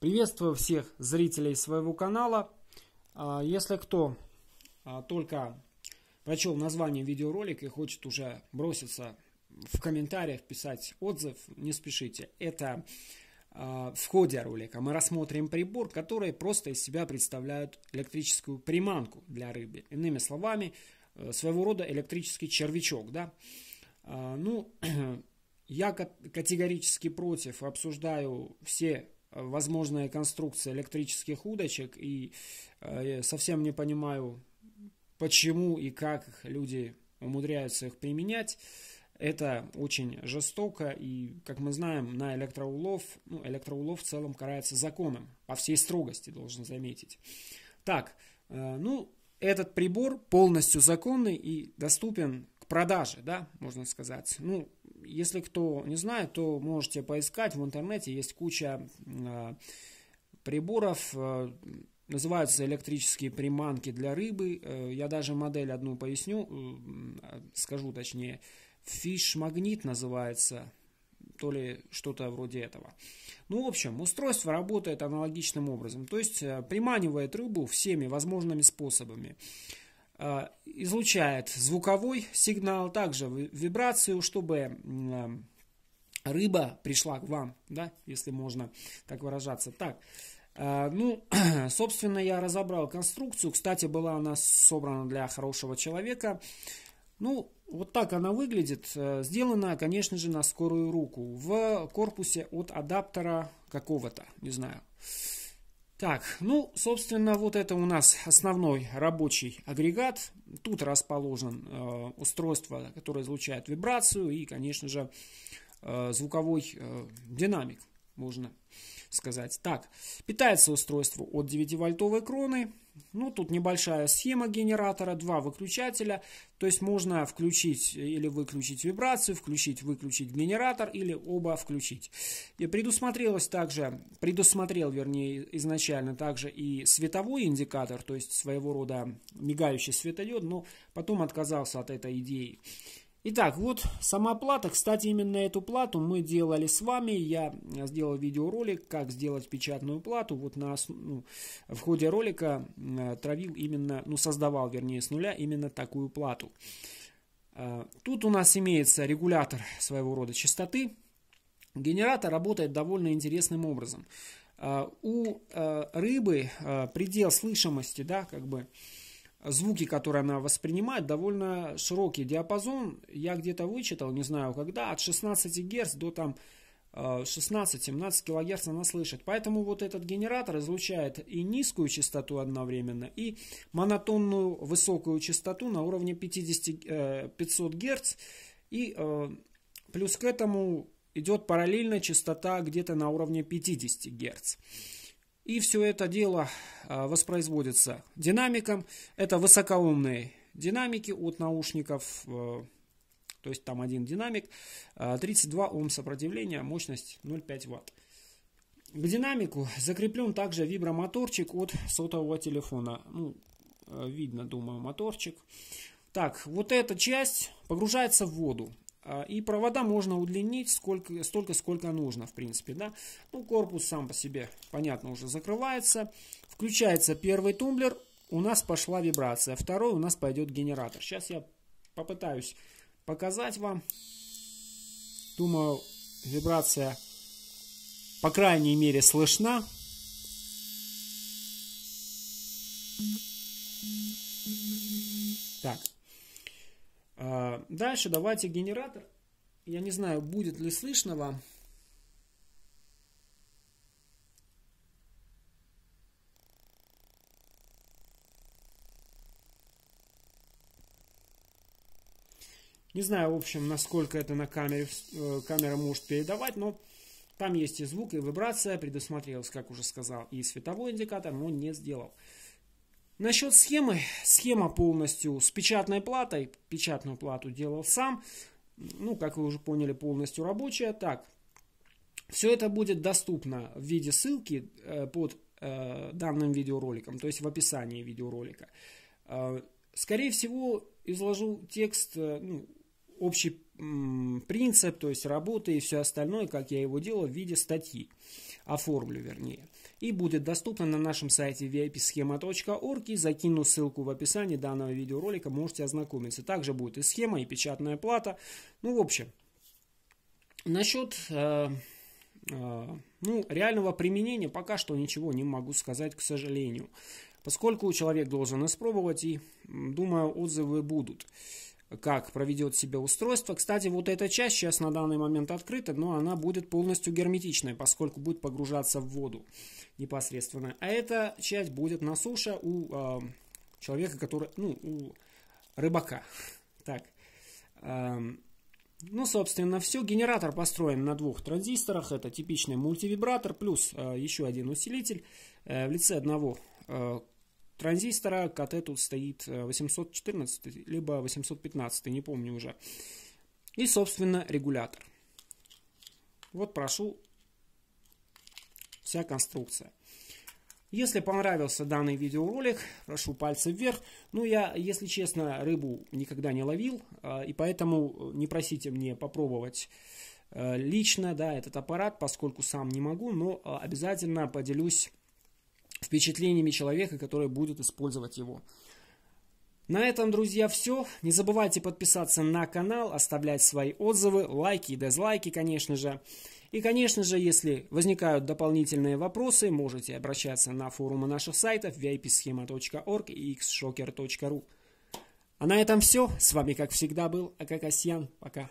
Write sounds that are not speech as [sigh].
Приветствую всех зрителей своего канала. А, если кто а, только прочел название видеоролика и хочет уже броситься в комментариях, писать отзыв, не спешите. Это а, в ходе ролика мы рассмотрим прибор, который просто из себя представляет электрическую приманку для рыбы. Иными словами, э, своего рода электрический червячок. Да? Ну, [clears throat] я категорически против, обсуждаю все Э, возможная конструкция электрических удочек и э, совсем не понимаю, почему и как люди умудряются их применять. Это очень жестоко, и, как мы знаем, на электроулов, ну, электроулов в целом карается законом, по всей строгости, должен заметить. Так, э, ну, этот прибор полностью законный и доступен к продаже, да, можно сказать. Ну, если кто не знает, то можете поискать в интернете, есть куча а, приборов, а, называются электрические приманки для рыбы. Э, я даже модель одну поясню, э, скажу точнее. Фиш-магнит называется, то ли что-то вроде этого. Ну, в общем, устройство работает аналогичным образом, то есть э, приманивает рыбу всеми возможными способами. Э, излучает звуковой сигнал, также вибрацию, чтобы э, рыба пришла к вам, да, если можно так выражаться. Так, э, ну, [clears throat] собственно, я разобрал конструкцию. Кстати, была она собрана для хорошего человека. Ну, вот так она выглядит. Сделана, конечно же, на скорую руку. В корпусе от адаптера какого-то, не знаю. Так, ну, собственно, вот это у нас основной рабочий агрегат. Тут расположен э, устройство, которое излучает вибрацию и, конечно же, э, звуковой э, динамик можно сказать. Так, питается устройство от 9-вольтовой кроны. Ну, тут небольшая схема генератора, два выключателя. То есть можно включить или выключить вибрацию, включить, выключить генератор или оба включить. И предусмотрелось также, предусмотрел, вернее, изначально также и световой индикатор, то есть своего рода мигающий светодиод, но потом отказался от этой идеи. Итак, вот сама плата. Кстати, именно эту плату мы делали с вами. Я сделал видеоролик, как сделать печатную плату. Вот на, ну, в ходе ролика э, травил именно, ну создавал, вернее, с нуля именно такую плату. Э, тут у нас имеется регулятор своего рода частоты. Генератор работает довольно интересным образом. Э, у рыбы предел слышимости, да, как бы звуки, которые она воспринимает, довольно широкий диапазон. Я где-то вычитал, не знаю когда, от 16 Гц до там 16-17 э, кГц она слышит. Поэтому вот этот генератор излучает и низкую частоту одновременно, и монотонную высокую частоту на уровне 50, 500 Гц. И э, плюс к этому идет параллельно частота где-то на уровне 50 Гц. И все это дело а, воспроизводится динамиком. Это высокоумные динамики от наушников. А, то есть там один динамик. 32 а, Ом сопротивления, мощность 0,5 Вт. К динамику закреплен также вибромоторчик от сотового телефона. Ну, видно, думаю, моторчик. Так, вот эта часть погружается в воду. А, и провода можно удлинить сколько, столько, сколько нужно, в принципе, да. Ну, корпус сам по себе, понятно, уже закрывается. Включается первый тумблер, у нас пошла вибрация. Второй у нас пойдет генератор. Сейчас я попытаюсь показать вам. Думаю, вибрация, по крайней мере, слышна. Так, а, дальше давайте генератор. Я не знаю, будет ли слышно вам. Не знаю, в общем, насколько это на камере э, камера может передавать, но там есть и звук, и вибрация предусмотрелась, как уже сказал, и световой индикатор, но не сделал. Насчет схемы. Схема полностью с печатной платой. Печатную плату делал сам. Ну, как вы уже поняли, полностью рабочая. Так, все это будет доступно в виде ссылки э, под э, данным видеороликом, то есть в описании видеоролика. Э, скорее всего, изложу текст, ну, общий принцип, то есть работы и все остальное, как я его делал, в виде статьи. Оформлю, вернее и будет доступна на нашем сайте vipschema.org и закину ссылку в описании данного видеоролика, можете ознакомиться. Также будет и схема, и печатная плата. Ну, в общем, насчет... Э, э, ну, реального применения пока что ничего не могу сказать, к сожалению поскольку человек должен испробовать, и, думаю, отзывы будут как проведет себя устройство. Кстати, вот эта часть сейчас на данный момент открыта, но она будет полностью герметичной, поскольку будет погружаться в воду непосредственно. А эта часть будет на суше у э, человека, который, ну, у рыбака. [laughs] Так. Эм, ну, собственно, все. Генератор построен на двух транзисторах. Это типичный мультивибратор плюс э, а, еще один усилитель э, в лице одного э, транзистора, КТ тут стоит 814, э, либо 815, не помню уже. И, собственно, регулятор. Вот прошу вся конструкция. Если понравился данный видеоролик, прошу пальцы вверх. Ну, я, если честно, рыбу никогда не ловил, э, и поэтому э, не просите мне попробовать лично, да, этот аппарат, поскольку сам не могу, но обязательно поделюсь впечатлениями человека, который будет использовать его. На этом, друзья, все. Не забывайте подписаться на канал, оставлять свои отзывы, лайки и дизлайки, конечно же. И, конечно же, если возникают дополнительные вопросы, можете обращаться на форумы наших сайтов vipschema.org и xshocker.ru. А на этом все. С вами, как всегда, был Акакасьян. Пока.